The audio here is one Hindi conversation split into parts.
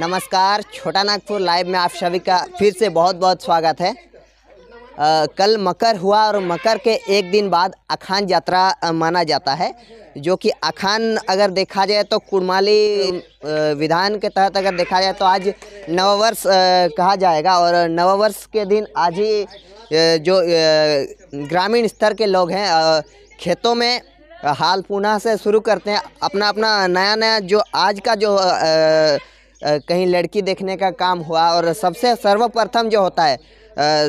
नमस्कार छोटा नागपुर लाइव में आप सभी का फिर से बहुत बहुत स्वागत है आ, कल मकर हुआ और मकर के एक दिन बाद अखान यात्रा माना जाता है जो कि अखान अगर देखा जाए तो कुड़माली विधान के तहत अगर देखा जाए तो आज नववर्ष कहा जाएगा और नववर्ष के दिन आज ही जो ग्रामीण स्तर के लोग हैं खेतों में हाल पुनः से शुरू करते हैं अपना अपना नया नया जो आज का जो आ, कहीं लड़की देखने का काम हुआ और सबसे सर्वप्रथम जो होता है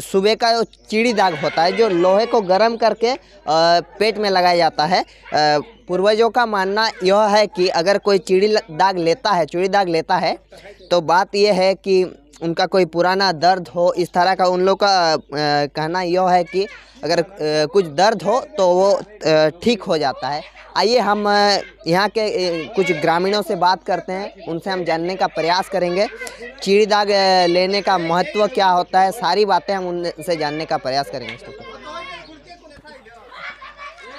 सुबह का चिड़ी दाग होता है जो लोहे को गर्म करके पेट में लगाया जाता है पूर्वजों का मानना यह है कि अगर कोई चिड़ी दाग लेता है चिड़ी दाग लेता है तो बात यह है कि उनका कोई पुराना दर्द हो इस तरह का उन लोग का कहना यह है कि अगर कुछ दर्द हो तो वो ठीक हो जाता है आइए हम यहाँ के कुछ ग्रामीणों से बात करते हैं उनसे हम जानने का प्रयास करेंगे चीड़ी दाग लेने का महत्व क्या होता है सारी बातें हम उनसे जानने का प्रयास करेंगे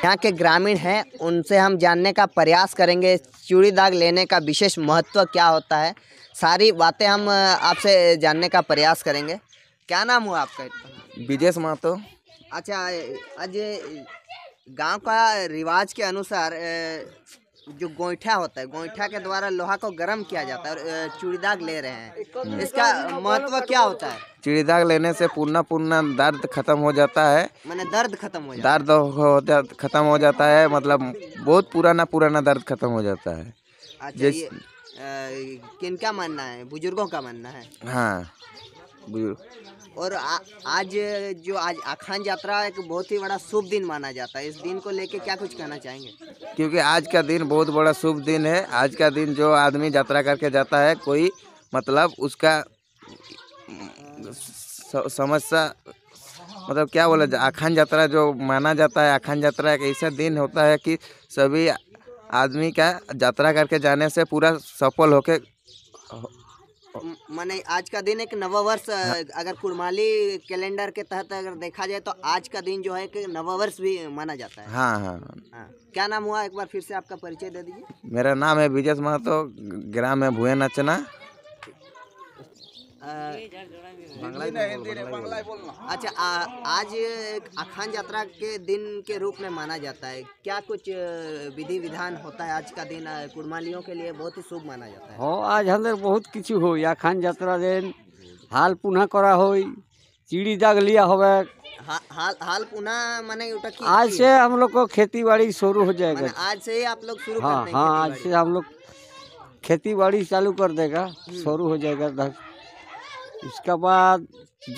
यहाँ के ग्रामीण हैं उनसे हम जानने का प्रयास करेंगे चूड़ी दाग लेने का विशेष महत्व क्या होता है सारी बातें हम आपसे जानने का प्रयास करेंगे क्या नाम हुआ आपका विजेश महतो अच्छा आज गांव का रिवाज के अनुसार जो गोईठा होता है गोईठा के द्वारा लोहा को गर्म किया जाता है और चूड़ीदाग ले रहे हैं इसका महत्व क्या होता है चूड़ीदाग लेने से पुनः पूर्णा दर्द खत्म हो जाता है मैंने दर्द खत्म हो जाता दर्द हो खत्म हो जाता है मतलब बहुत पुराना पुराना दर्द खत्म हो जाता है अच्छा, किन का मानना है बुजुर्गों का मानना है हाँ बुजुर्ग और आ, आज जो आज अखान यात्रा एक बहुत ही बड़ा शुभ दिन माना जाता है इस दिन को लेके क्या कुछ कहना चाहेंगे क्योंकि आज का दिन बहुत बड़ा शुभ दिन है आज का दिन जो आदमी यात्रा करके जाता है कोई मतलब उसका समस्या मतलब क्या बोला जा अखान यात्रा जो माना जाता है अखान यात्रा एक ऐसा दिन होता है कि सभी आदमी का यात्रा करके जाने से पूरा सफल होके माने आज का दिन एक नववर्ष हाँ। अगर कुरमाली कैलेंडर के तहत अगर देखा जाए तो आज का दिन जो है कि नववर्ष भी माना जाता है हाँ हाँ, आ, हाँ। क्या नाम हुआ एक बार फिर से आपका परिचय दे दीजिए मेरा नाम है विजय महतो ग्राम है भुए नचना अच्छा आज अखान यात्रा के दिन के रूप में माना जाता है क्या कुछ विधि विधान होता है आज का दिन कुर्मालियों के लिए बहुत ही शुभ माना जाता है हाँ आज हमारे बहुत कि हो अखान यात्रा दिन हाल पुनः करा हो चिड़ी दाग लिया हो हाल हाल पुनः माने आज से हम लोग को खेती बाड़ी शुरू हो जाएगा आज से ही आप लोग शुरू हाँ हाँ आज से हम लोग खेती बाड़ी चालू कर देगा हम्म। शुरू हो जाएगा इसके बाद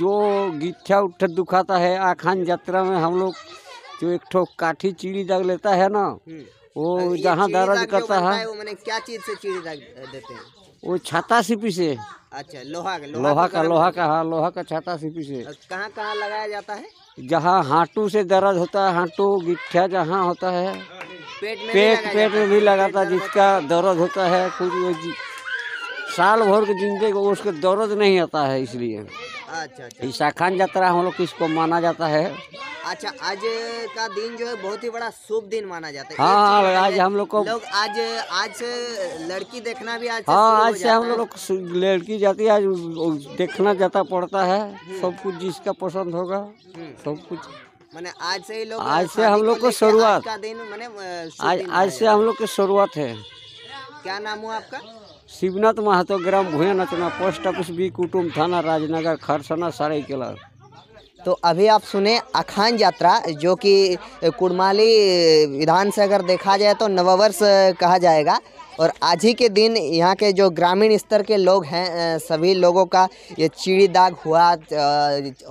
जो गिट्ठा उट्ठा दुखाता है आखान यात्रा में हम लोग जो एक ठो काठी चीड़ी दाग लेता है ना हम्म। वो जहाँ दर्द करता है वो मैंने क्या चीज से चीड़ी दाग देते हैं वो छाता सिपी से अच्छा लोहा का लोहा का लोहा का हाँ लोहा का छाता सिपी से कहाँ कहाँ लगाया जाता है जहाँ हाटू से दर्द होता है हाटू गिठा जहाँ होता है पेट पेट में भी लगाता जिसका दर्द होता है कुछ साल भर की जिंदगी को उसके दर्द नहीं आता है इसलिए ईशा अच्छा, अच्छा। ईसा खान यात्रा हम लोग किसको माना जाता है अच्छा आज का दिन जो है बहुत ही बड़ा शुभ दिन माना जाता है हाँ आज हम लोग को लोग आज आज से लड़की देखना भी आज हाँ आज से हम लोग लड़की जाती है आज देखना जाता पड़ता है हम्म। सब कुछ जिसका पसंद होगा हम्म। सब कुछ मैंने आज से ही लोग आज से हम लोग को शुरुआत आज आज से हम लोग की शुरुआत है क्या नाम हुआ आपका शिवनाथ महतो ग्राम भूयानाचना पोस्ट ऑफिस बी कुटुम थाना राजनगर खरसना सरायकेला तो अभी आप सुने अखान यात्रा जो कि कुड़माली विधान से अगर देखा जाए तो नववर्ष कहा जाएगा और आज ही के दिन यहाँ के जो ग्रामीण स्तर के लोग हैं सभी लोगों का ये चिड़ी दाग हुआ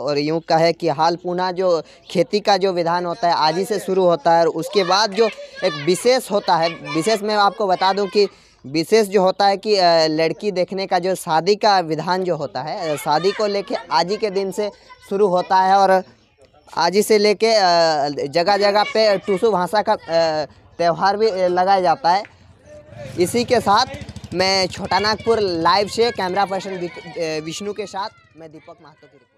और यूँ कहे कि हाल पुनः जो खेती का जो विधान होता है आज ही से शुरू होता है और उसके बाद जो एक विशेष होता है विशेष मैं आपको बता दूँ कि विशेष जो होता है कि लड़की देखने का जो शादी का विधान जो होता है शादी को लेके आज ही के दिन से शुरू होता है और आज ही से लेके जगह जगह पे टूसू भाषा का त्यौहार भी लगाया जाता है इसी के साथ मैं छोटा नागपुर लाइव से कैमरा पर्सन विष्णु के साथ मैं दीपक महतो की